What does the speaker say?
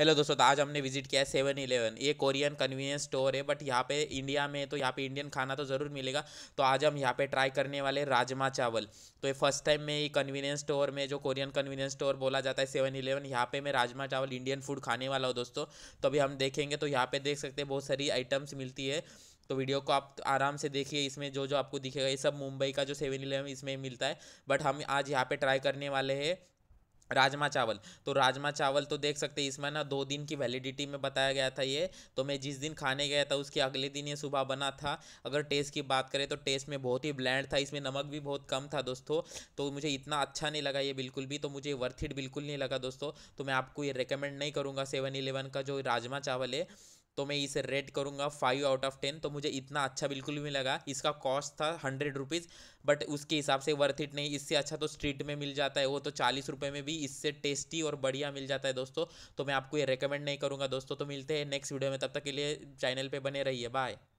hello दोस्तों तो आज हमने विजिट किया है सेवन इलेवन ये कोरियन कन्वीनियंस स्टोर है बट यहाँ पे इंडिया में तो यहाँ पे इंडियन खाना तो ज़रूर मिलेगा तो आज हम यहाँ पे ट्राई करने वाले राजमा चावल तो ये फर्स्ट टाइम में ये कन्वीनियंस स्टोर में जो कोरियन कन्वीनियंस स्टोर बोला जाता है सेवन इलेवन यहाँ पे मैं राजमा चावल इंडियन फूड खाने वाला हूँ दोस्तों तो अभी हम देखेंगे तो यहाँ पर देख सकते हैं बहुत सारी आइटम्स मिलती है तो वीडियो को आप आराम से देखिए इसमें जो जो आपको दिखेगा ये सब मुंबई का जो सेवन इलेवन इसमें मिलता है बट हम आज यहाँ पे ट्राई करने वाले हैं राजमा चावल तो राजमा चावल तो देख सकते हैं इसमें ना दो दिन की वैलिडिटी में बताया गया था ये तो मैं जिस दिन खाने गया था उसके अगले दिन ये सुबह बना था अगर टेस्ट की बात करें तो टेस्ट में बहुत ही ब्लैंड था इसमें नमक भी बहुत कम था दोस्तों तो मुझे इतना अच्छा नहीं लगा ये बिल्कुल भी तो मुझे वर्थ इट बिल्कुल नहीं लगा दोस्तों तो मैं आपको ये रिकमेंड नहीं करूँगा सेवन इलेवन का जो राजमा चावल है तो मैं इसे रेट करूँगा फाइव आउट ऑफ टेन तो मुझे इतना अच्छा बिल्कुल भी लगा इसका कॉस्ट था हंड्रेड रुपीज़ बट उसके हिसाब से वर्थ इट नहीं इससे अच्छा तो स्ट्रीट में मिल जाता है वो तो चालीस रुपये में भी इससे टेस्टी और बढ़िया मिल जाता है दोस्तों तो मैं आपको ये रिकमेंड नहीं करूँगा दोस्तों तो मिलते हैं नेक्स्ट वीडियो में तब तक के लिए चैनल पर बने रहिए बाय